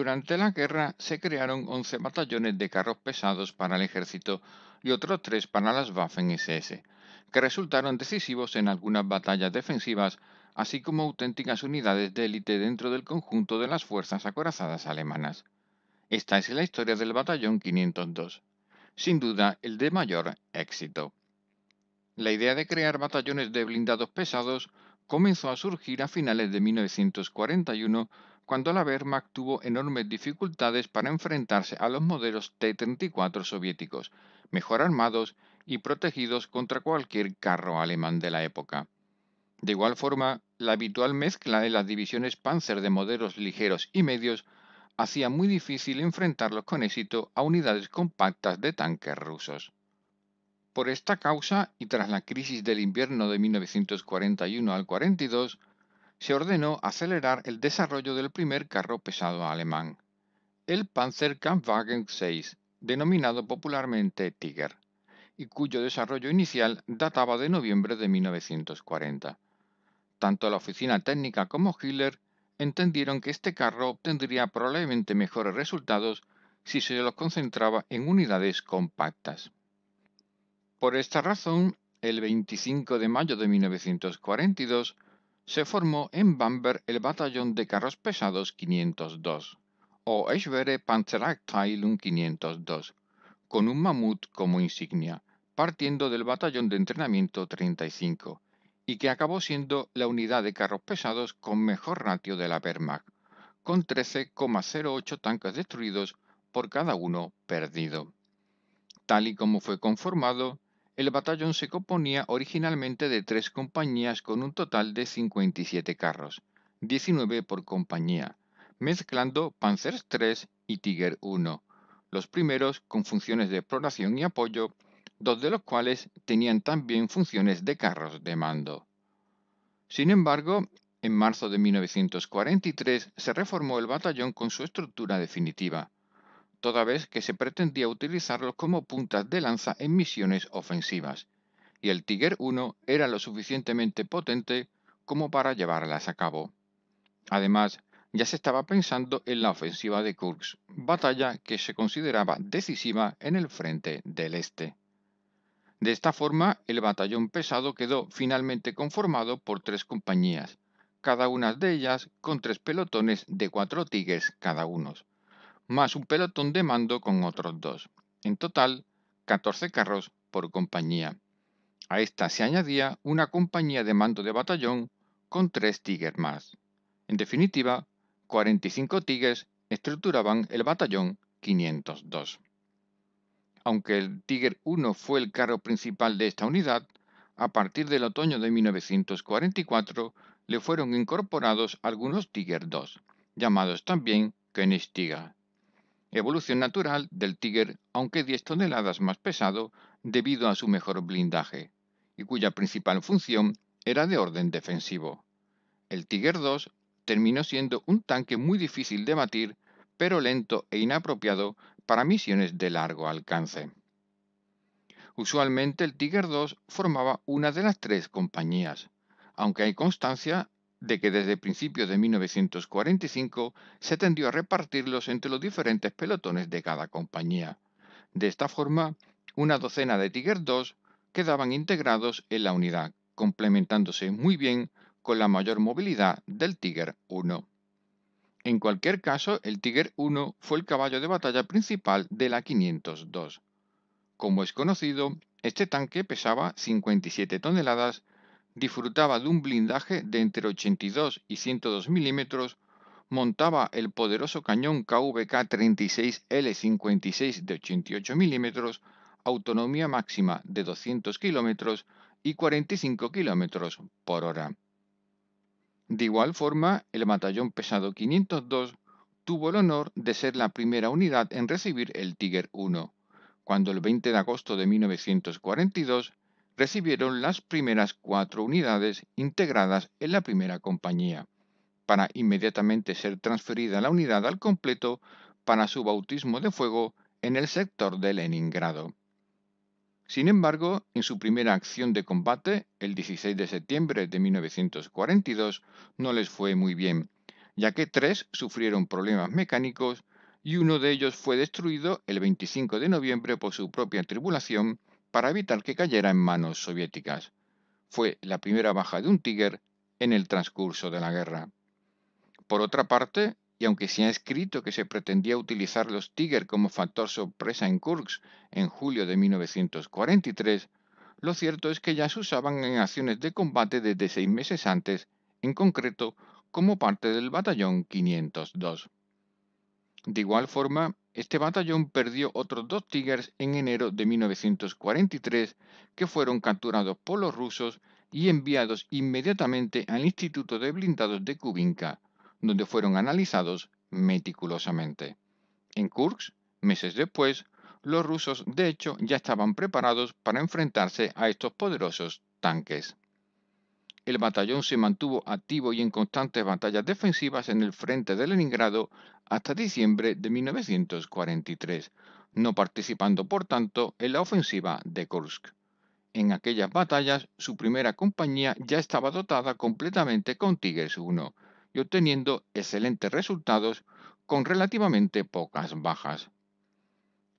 Durante la guerra se crearon 11 batallones de carros pesados para el ejército y otros tres para las Waffen-SS, que resultaron decisivos en algunas batallas defensivas, así como auténticas unidades de élite dentro del conjunto de las fuerzas acorazadas alemanas. Esta es la historia del batallón 502, sin duda el de mayor éxito. La idea de crear batallones de blindados pesados comenzó a surgir a finales de 1941 cuando la Wehrmacht tuvo enormes dificultades para enfrentarse a los modelos T-34 soviéticos, mejor armados y protegidos contra cualquier carro alemán de la época. De igual forma, la habitual mezcla de las divisiones Panzer de modelos ligeros y medios hacía muy difícil enfrentarlos con éxito a unidades compactas de tanques rusos. Por esta causa, y tras la crisis del invierno de 1941 al 42, se ordenó acelerar el desarrollo del primer carro pesado alemán, el Panzerkampfwagen VI, denominado popularmente Tiger, y cuyo desarrollo inicial databa de noviembre de 1940. Tanto la oficina técnica como Hitler entendieron que este carro obtendría probablemente mejores resultados si se los concentraba en unidades compactas. Por esta razón, el 25 de mayo de 1942, se formó en Bamberg el batallón de carros pesados 502, o Eschwere Panzerabteilung 502, con un mamut como insignia, partiendo del batallón de entrenamiento 35, y que acabó siendo la unidad de carros pesados con mejor ratio de la Wehrmacht, con 13,08 tanques destruidos por cada uno perdido. Tal y como fue conformado, el batallón se componía originalmente de tres compañías con un total de 57 carros, 19 por compañía, mezclando Panzers III y Tiger I, los primeros con funciones de exploración y apoyo, dos de los cuales tenían también funciones de carros de mando. Sin embargo, en marzo de 1943 se reformó el batallón con su estructura definitiva, toda vez que se pretendía utilizarlos como puntas de lanza en misiones ofensivas, y el Tiger I era lo suficientemente potente como para llevarlas a cabo. Además, ya se estaba pensando en la ofensiva de Kursk, batalla que se consideraba decisiva en el frente del este. De esta forma, el batallón pesado quedó finalmente conformado por tres compañías, cada una de ellas con tres pelotones de cuatro Tigres cada uno más un pelotón de mando con otros dos. En total, 14 carros por compañía. A esta se añadía una compañía de mando de batallón con tres Tigers más. En definitiva, 45 Tigers estructuraban el batallón 502. Aunque el Tiger 1 fue el carro principal de esta unidad, a partir del otoño de 1944 le fueron incorporados algunos Tiger 2, llamados también Königstiger evolución natural del Tiger, aunque 10 toneladas más pesado debido a su mejor blindaje, y cuya principal función era de orden defensivo. El Tiger II terminó siendo un tanque muy difícil de batir, pero lento e inapropiado para misiones de largo alcance. Usualmente el Tiger II formaba una de las tres compañías, aunque hay constancia de que desde principios de 1945 se tendió a repartirlos entre los diferentes pelotones de cada compañía. De esta forma, una docena de Tiger II quedaban integrados en la unidad, complementándose muy bien con la mayor movilidad del Tiger I. En cualquier caso, el Tiger I fue el caballo de batalla principal de la 502. Como es conocido, este tanque pesaba 57 toneladas disfrutaba de un blindaje de entre 82 y 102 milímetros, montaba el poderoso cañón KVK-36L56 de 88 milímetros, autonomía máxima de 200 kilómetros y 45 kilómetros por hora. De igual forma, el batallón pesado 502 tuvo el honor de ser la primera unidad en recibir el Tiger I, cuando el 20 de agosto de 1942 recibieron las primeras cuatro unidades integradas en la primera compañía, para inmediatamente ser transferida la unidad al completo para su bautismo de fuego en el sector de Leningrado. Sin embargo, en su primera acción de combate, el 16 de septiembre de 1942, no les fue muy bien, ya que tres sufrieron problemas mecánicos y uno de ellos fue destruido el 25 de noviembre por su propia tribulación para evitar que cayera en manos soviéticas. Fue la primera baja de un Tiger en el transcurso de la guerra. Por otra parte, y aunque se ha escrito que se pretendía utilizar los Tiger como factor sorpresa en Kursk en julio de 1943, lo cierto es que ya se usaban en acciones de combate desde seis meses antes, en concreto como parte del batallón 502. De igual forma, este batallón perdió otros dos Tigers en enero de 1943 que fueron capturados por los rusos y enviados inmediatamente al Instituto de Blindados de Kubinka, donde fueron analizados meticulosamente. En Kursk, meses después, los rusos de hecho ya estaban preparados para enfrentarse a estos poderosos tanques el batallón se mantuvo activo y en constantes batallas defensivas en el frente de Leningrado hasta diciembre de 1943, no participando por tanto en la ofensiva de Kursk. En aquellas batallas, su primera compañía ya estaba dotada completamente con Tigres 1 y obteniendo excelentes resultados con relativamente pocas bajas.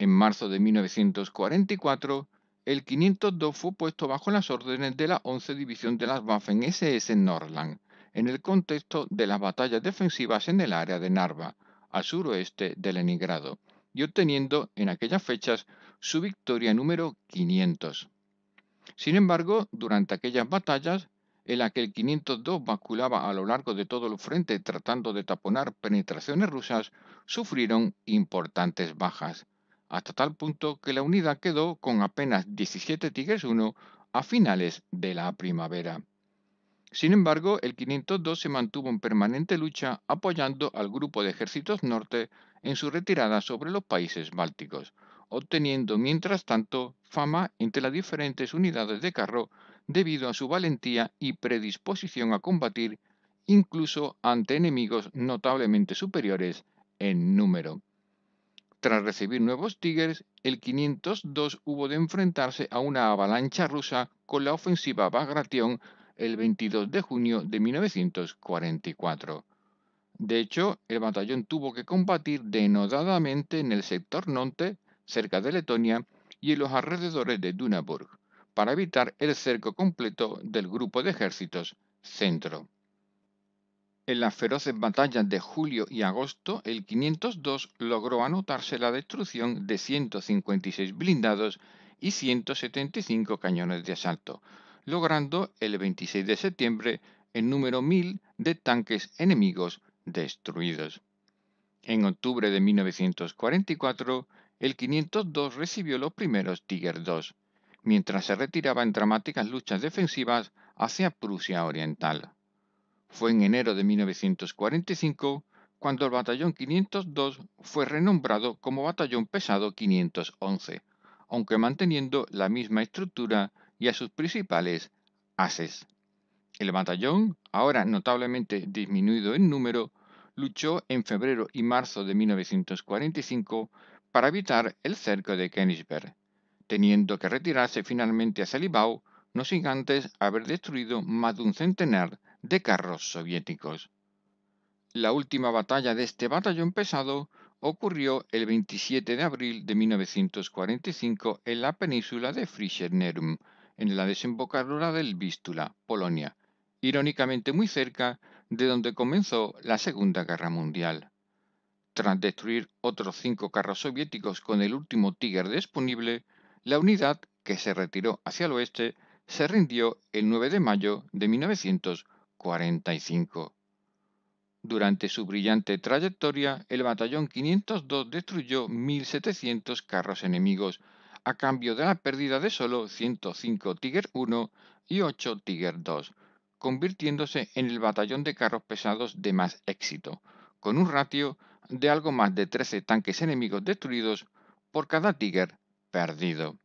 En marzo de 1944, el 502 fue puesto bajo las órdenes de la 11 División de las Waffen SS en Norland, en el contexto de las batallas defensivas en el área de Narva, al suroeste de Leningrado, y obteniendo en aquellas fechas su victoria número 500. Sin embargo, durante aquellas batallas, en las que el 502 basculaba a lo largo de todo el frente tratando de taponar penetraciones rusas, sufrieron importantes bajas, hasta tal punto que la unidad quedó con apenas 17 Tigres 1 a finales de la primavera. Sin embargo, el 502 se mantuvo en permanente lucha apoyando al grupo de ejércitos norte en su retirada sobre los países bálticos, obteniendo mientras tanto fama entre las diferentes unidades de carro debido a su valentía y predisposición a combatir incluso ante enemigos notablemente superiores en número. Tras recibir nuevos Tigers, el 502 hubo de enfrentarse a una avalancha rusa con la ofensiva Bagration el 22 de junio de 1944. De hecho, el batallón tuvo que combatir denodadamente en el sector norte, cerca de Letonia, y en los alrededores de Dunaburg, para evitar el cerco completo del grupo de ejércitos centro. En las feroces batallas de julio y agosto, el 502 logró anotarse la destrucción de 156 blindados y 175 cañones de asalto, logrando el 26 de septiembre el número 1000 de tanques enemigos destruidos. En octubre de 1944, el 502 recibió los primeros Tiger II, mientras se retiraba en dramáticas luchas defensivas hacia Prusia Oriental. Fue en enero de 1945 cuando el Batallón 502 fue renombrado como Batallón Pesado 511, aunque manteniendo la misma estructura y a sus principales ases. El batallón, ahora notablemente disminuido en número, luchó en febrero y marzo de 1945 para evitar el cerco de Königsberg, teniendo que retirarse finalmente a Salibao, no sin antes haber destruido más de un centenar de carros soviéticos. La última batalla de este batallón pesado ocurrió el 27 de abril de 1945 en la península de Frischernerum, en la desembocadura del Vístula, Polonia, irónicamente muy cerca de donde comenzó la Segunda Guerra Mundial. Tras destruir otros cinco carros soviéticos con el último Tiger disponible, la unidad, que se retiró hacia el oeste, se rindió el 9 de mayo de 1945. 45. Durante su brillante trayectoria, el batallón 502 destruyó 1.700 carros enemigos, a cambio de la pérdida de solo 105 Tiger 1 y 8 Tiger II, convirtiéndose en el batallón de carros pesados de más éxito, con un ratio de algo más de 13 tanques enemigos destruidos por cada Tiger perdido.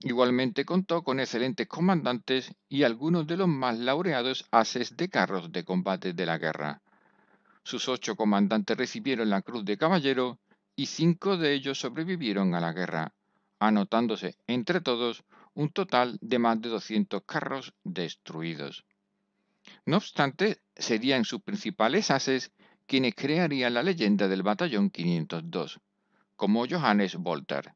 Igualmente contó con excelentes comandantes y algunos de los más laureados haces de carros de combate de la guerra. Sus ocho comandantes recibieron la Cruz de Caballero y cinco de ellos sobrevivieron a la guerra, anotándose entre todos un total de más de 200 carros destruidos. No obstante, serían sus principales haces quienes crearían la leyenda del Batallón 502, como Johannes Volter,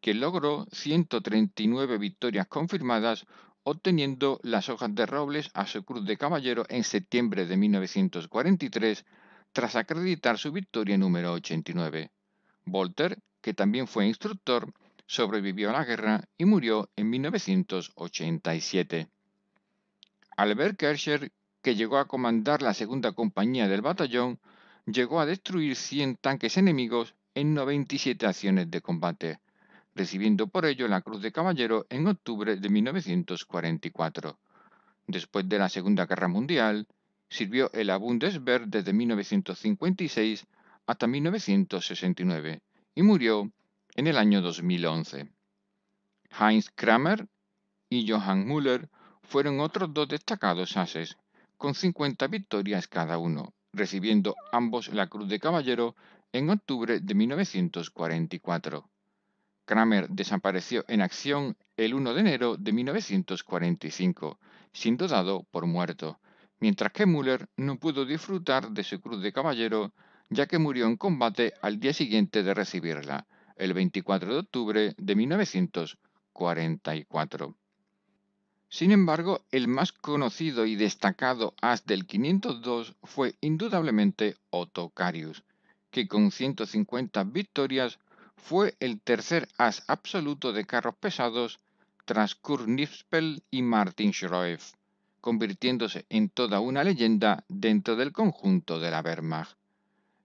que logró 139 victorias confirmadas, obteniendo las hojas de robles a su cruz de caballero en septiembre de 1943, tras acreditar su victoria número 89. Volter, que también fue instructor, sobrevivió a la guerra y murió en 1987. Albert Kerscher, que llegó a comandar la segunda compañía del batallón, llegó a destruir 100 tanques enemigos en 97 acciones de combate recibiendo por ello la Cruz de Caballero en octubre de 1944. Después de la Segunda Guerra Mundial, sirvió el la desde 1956 hasta 1969 y murió en el año 2011. Heinz Kramer y Johann Müller fueron otros dos destacados ases, con 50 victorias cada uno, recibiendo ambos la Cruz de Caballero en octubre de 1944. Kramer desapareció en acción el 1 de enero de 1945, siendo dado por muerto, mientras que Müller no pudo disfrutar de su cruz de caballero, ya que murió en combate al día siguiente de recibirla, el 24 de octubre de 1944. Sin embargo, el más conocido y destacado as del 502 fue indudablemente Otto Carius, que con 150 victorias fue el tercer as absoluto de carros pesados tras Kurt y Martin Schroef, convirtiéndose en toda una leyenda dentro del conjunto de la Wehrmacht.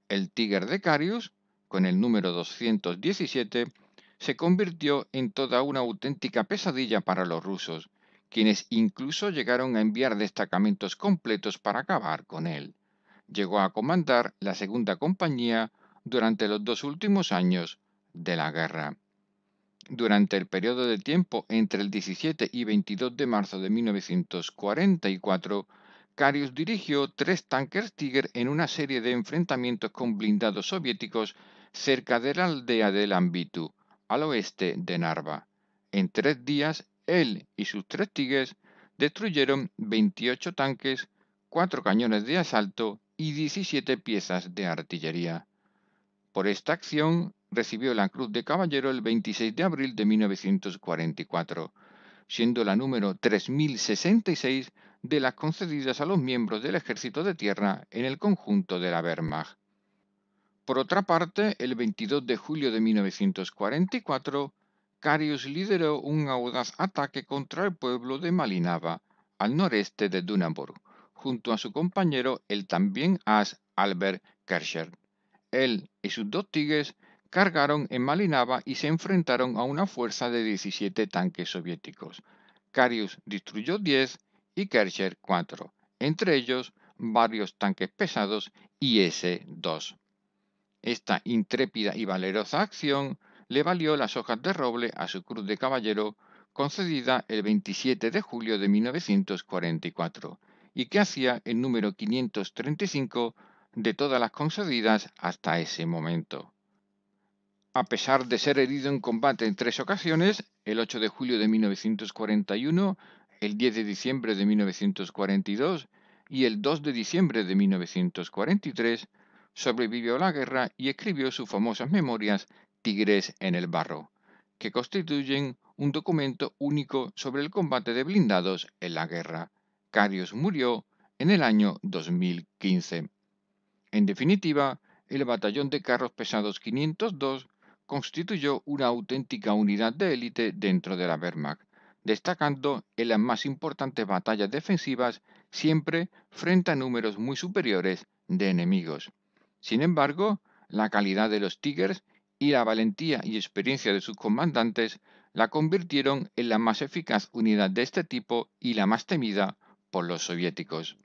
El Tiger de Carius, con el número 217, se convirtió en toda una auténtica pesadilla para los rusos, quienes incluso llegaron a enviar destacamentos completos para acabar con él. Llegó a comandar la segunda compañía durante los dos últimos años de la guerra. Durante el periodo de tiempo entre el 17 y 22 de marzo de 1944, Carius dirigió tres tanques Tiger en una serie de enfrentamientos con blindados soviéticos cerca de la aldea de Lambitu, al oeste de Narva. En tres días, él y sus tres Tigers destruyeron 28 tanques, cuatro cañones de asalto y 17 piezas de artillería. Por esta acción recibió la Cruz de Caballero el 26 de abril de 1944, siendo la número 3066 de las concedidas a los miembros del Ejército de Tierra en el conjunto de la Wehrmacht. Por otra parte, el 22 de julio de 1944, Carius lideró un audaz ataque contra el pueblo de Malinava, al noreste de Dunamburg, junto a su compañero el también as Albert Kerscher. Él y sus dos tigres cargaron en Malinaba y se enfrentaron a una fuerza de 17 tanques soviéticos. Carius destruyó 10 y Kercher 4, entre ellos varios tanques pesados y s 2 Esta intrépida y valerosa acción le valió las hojas de roble a su cruz de caballero concedida el 27 de julio de 1944 y que hacía el número 535 de todas las concedidas hasta ese momento. A pesar de ser herido en combate en tres ocasiones, el 8 de julio de 1941, el 10 de diciembre de 1942 y el 2 de diciembre de 1943, sobrevivió a la guerra y escribió sus famosas memorias Tigres en el Barro, que constituyen un documento único sobre el combate de blindados en la guerra. Carios murió en el año 2015. En definitiva, el batallón de carros pesados 502 constituyó una auténtica unidad de élite dentro de la Wehrmacht, destacando en las más importantes batallas defensivas siempre frente a números muy superiores de enemigos. Sin embargo, la calidad de los Tigers y la valentía y experiencia de sus comandantes la convirtieron en la más eficaz unidad de este tipo y la más temida por los soviéticos.